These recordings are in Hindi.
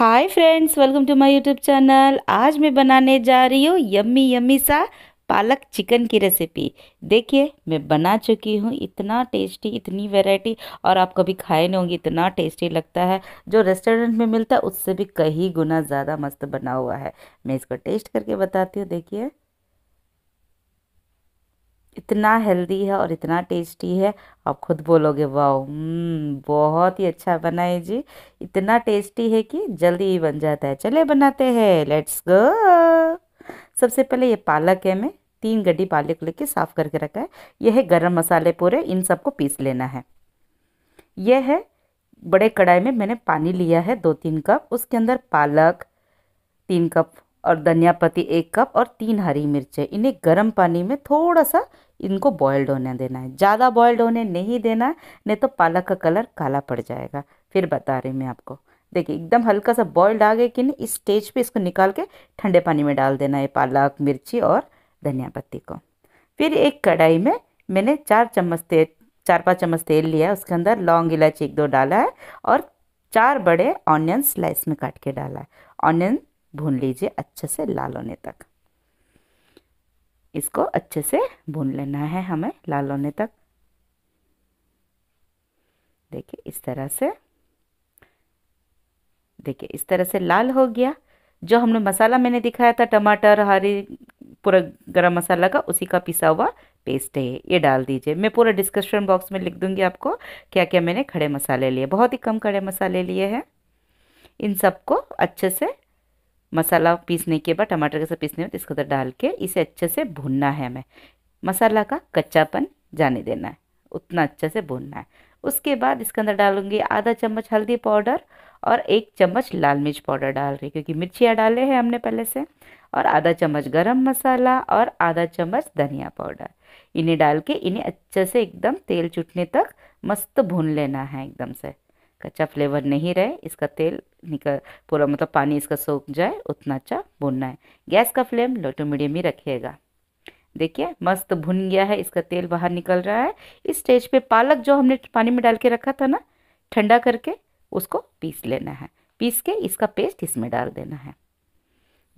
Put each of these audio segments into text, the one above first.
hi friends welcome to my YouTube channel आज मैं बनाने जा रही हूँ यम्मी यम्मी सा पालक चिकन की रेसिपी देखिए मैं बना चुकी हूँ इतना टेस्टी इतनी वैरायटी और आप कभी खाए नहीं होंगे इतना टेस्टी लगता है जो रेस्टोरेंट में मिलता है उससे भी कई गुना ज़्यादा मस्त बना हुआ है मैं इसको टेस्ट करके बताती हूँ देखिए इतना हेल्दी है और इतना टेस्टी है आप खुद बोलोगे वाह हम्म, बहुत ही अच्छा बना है जी इतना टेस्टी है कि जल्दी ही बन जाता है चले बनाते हैं लेट्स गो सबसे पहले ये पालक है मैं तीन गड्डी पालक लेके साफ़ करके रखा है यह है गर्म मसाले पूरे इन सबको पीस लेना है यह है बड़े कढ़ाई में मैंने पानी लिया है दो तीन कप उसके अंदर पालक तीन कप और धनिया पत्ती एक कप और तीन हरी मिर्चें इन्हें गर्म पानी में थोड़ा सा इनको बॉयल्ड होने देना है ज़्यादा बॉयल्ड होने नहीं देना नहीं तो पालक का कलर काला पड़ जाएगा फिर बता रही मैं आपको देखिए एकदम हल्का सा बॉयल्ड आ गया कि नहीं इस स्टेज पे इसको निकाल के ठंडे पानी में डाल देना है पालक मिर्ची और धनिया पत्ती को फिर एक कढ़ाई में मैंने चार चम्मच तेल चार पाँच चम्मच तेल लिया उसके अंदर लौंग इलायची एक दो डाला है और चार बड़े ऑनियन स्लाइस में काट के डाला है ऑनियन भून लीजिए अच्छे से लाल होने तक इसको अच्छे से भून लेना है हमें लाल होने तक देखिए इस तरह से देखिए इस तरह से लाल हो गया जो हमने मसाला मैंने दिखाया था टमाटर हरी पूरा गरम मसाला का उसी का पिसा हुआ पेस्ट है ये डाल दीजिए मैं पूरा डिस्क्रिप्शन बॉक्स में लिख दूंगी आपको क्या क्या मैंने खड़े मसाले लिए बहुत ही कम खड़े मसाले लिए हैं इन सबको अच्छे से मसाला पीसने के बाद टमाटर के साथ पीसने के बाद तो इसके अंदर डाल के इसे अच्छे से भूनना है हमें मसाला का कच्चापन जाने देना है उतना अच्छे से भूनना है उसके बाद इसके अंदर डालूंगी आधा चम्मच हल्दी पाउडर और एक चम्मच लाल मिर्च पाउडर डाल रही क्योंकि मिर्चियाँ डाले हैं हमने पहले से और आधा चम्मच गरम मसाला और आधा चम्मच धनिया पाउडर इन्हें डाल के इन्हें अच्छे से एकदम तेल चुटने तक मस्त भून लेना है एकदम से कच्चा फ्लेवर नहीं रहे इसका तेल निकल पूरा मतलब पानी इसका सोख जाए उतना अच्छा भुनना है गैस का फ्लेम लो टू मीडियम ही रखिएगा देखिए मस्त भुन गया है इसका तेल बाहर निकल रहा है इस स्टेज पे पालक जो हमने पानी में डाल के रखा था ना ठंडा करके उसको पीस लेना है पीस के इसका पेस्ट इसमें डाल देना है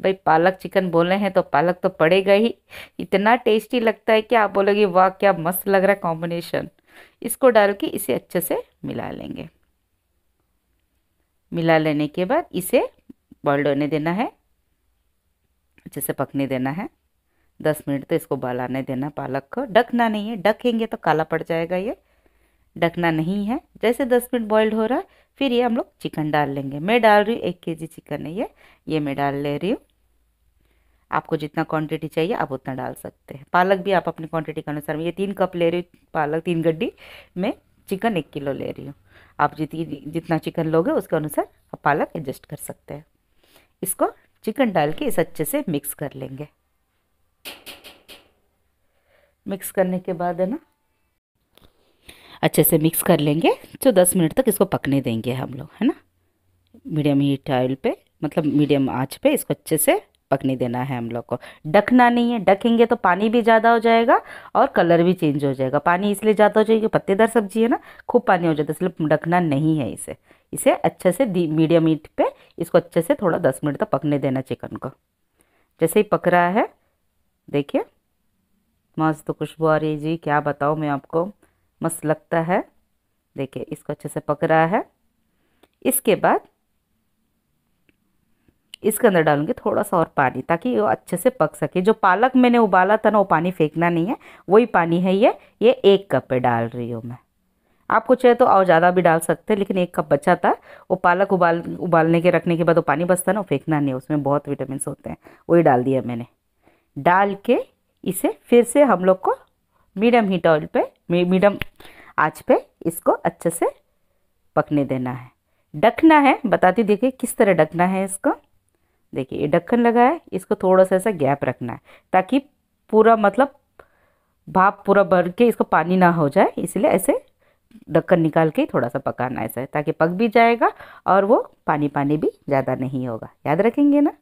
भाई पालक चिकन बोले हैं तो पालक तो पड़ेगा ही इतना टेस्टी लगता है कि आप बोलोगे वाह क्या मस्त लग रहा है कॉम्बिनेशन इसको डाल के इसे अच्छे से मिला लेंगे मिला लेने के बाद इसे बॉइल्ड होने देना है अच्छे से पकने देना है दस मिनट तो इसको बॉल देना पालक को ढकना नहीं है ढकेंगे तो काला पड़ जाएगा ये ढकना नहीं है जैसे दस मिनट बॉइल्ड हो रहा है फिर ये हम लोग चिकन डाल लेंगे मैं डाल रही हूँ एक के जी चिकन है ये ये मैं डाल ले रही हूँ आपको जितना क्वांटिटी चाहिए आप उतना डाल सकते हैं पालक भी आप अपनी क्वांटिटी के अनुसार ये तीन कप ले रही हूँ पालक तीन गड्डी मैं चिकन एक किलो ले रही हूँ आप जितनी जितना चिकन लोगे उसके अनुसार आप पालक एडजस्ट कर सकते हैं इसको चिकन डाल के इस अच्छे से मिक्स कर लेंगे मिक्स करने के बाद है ना अच्छे से मिक्स कर लेंगे तो दस मिनट तक इसको पकने देंगे हम लोग है ना मीडियम हीट ऑयल पे मतलब मीडियम आँच पे इसको अच्छे से पकने देना है हम लोग को डकना नहीं है ढकेंगे तो पानी भी ज़्यादा हो जाएगा और कलर भी चेंज हो जाएगा पानी इसलिए ज़्यादा हो जाएगा पत्तेदार सब्जी है ना खूब पानी हो जाता है इसलिए ढकना नहीं है इसे इसे अच्छे से मीडियम हीट पर इसको अच्छे से थोड़ा दस मिनट तक पकने देना चिकन को जैसे ही पक रहा है देखिए मस्त तो खुशबू आ रही जी क्या बताओ मैं आपको मस्त लगता है देखिए इसको अच्छे से पक रहा है इसके बाद इसके अंदर डालूंगी थोड़ा सा और पानी ताकि वो अच्छे से पक सके जो पालक मैंने उबाला था ना वो पानी फेंकना नहीं है वही पानी है ये ये एक कप पे डाल रही हूँ मैं आप कुछ है तो और ज़्यादा भी डाल सकते हैं लेकिन एक कप बचा था वो पालक उबाल उबालने के रखने के बाद वो पानी बचता ना वो फेंकना नहीं है उसमें बहुत विटामिन होते हैं वही डाल दिया मैंने डाल के इसे फिर से हम लोग को मीडियम हीट ऑयल पे मीडियम आँच पे इसको अच्छे से पकने देना है ढकना है बताती देखिए किस तरह ढकना है इसको देखिए ये ढक्कन लगा है इसको थोड़ा सा ऐसा गैप रखना है ताकि पूरा मतलब भाप पूरा भर के इसको पानी ना हो जाए इसलिए ऐसे ढक्कन निकाल के थोड़ा सा पकाना ऐसा है ताकि पक भी जाएगा और वो पानी पानी भी ज़्यादा नहीं होगा याद रखेंगे ना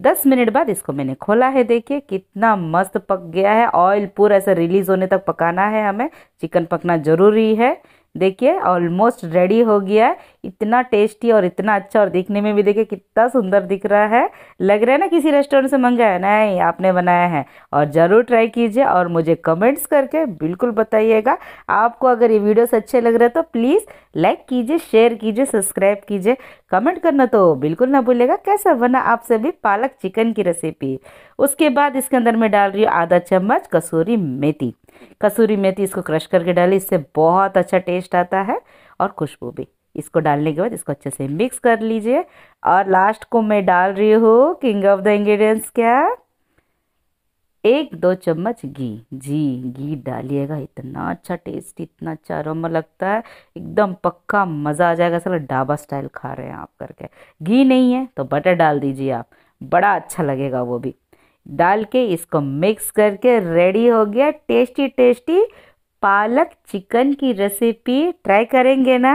दस मिनट बाद इसको मैंने खोला है देखिए कितना मस्त पक गया है ऑयल पूरा ऐसा रिलीज होने तक पकाना है हमें चिकन पकना ज़रूरी है देखिए ऑलमोस्ट रेडी हो गया है इतना टेस्टी और इतना अच्छा और दिखने में भी देखिए कितना सुंदर दिख रहा है लग रहा है ना किसी रेस्टोरेंट से मंगाया नहीं आपने बनाया है और ज़रूर ट्राई कीजिए और मुझे कमेंट्स करके बिल्कुल बताइएगा आपको अगर ये वीडियोस अच्छे लग रहे हैं तो प्लीज़ लाइक कीजिए शेयर कीजिए सब्सक्राइब कीजिए कमेंट करना तो बिल्कुल ना भूलेगा कैसा बना आप सभी पालक चिकन की रेसिपी उसके बाद इसके अंदर मैं डाल रही हूँ आधा चम्मच कसूरी मेथी कसूरी मेथी इसको क्रश करके डाली इससे बहुत अच्छा टेस्ट आता है और खुशबू भी इसको डालने के बाद इसको अच्छे से मिक्स कर लीजिए और लास्ट को मैं डाल रही हूँ किंग ऑफ द इंग्रेडिएंट्स क्या एक दो चम्मच घी जी घी डालिएगा इतना अच्छा टेस्ट इतना अच्छा अरोमा लगता है एकदम पक्का मज़ा आ जाएगा सर ढाबा स्टाइल खा रहे हैं आप करके घी नहीं है तो बटर डाल दीजिए आप बड़ा अच्छा लगेगा वो भी डाल के इसको मिक्स करके रेडी हो गया टेस्टी टेस्टी पालक चिकन की रेसिपी ट्राई करेंगे ना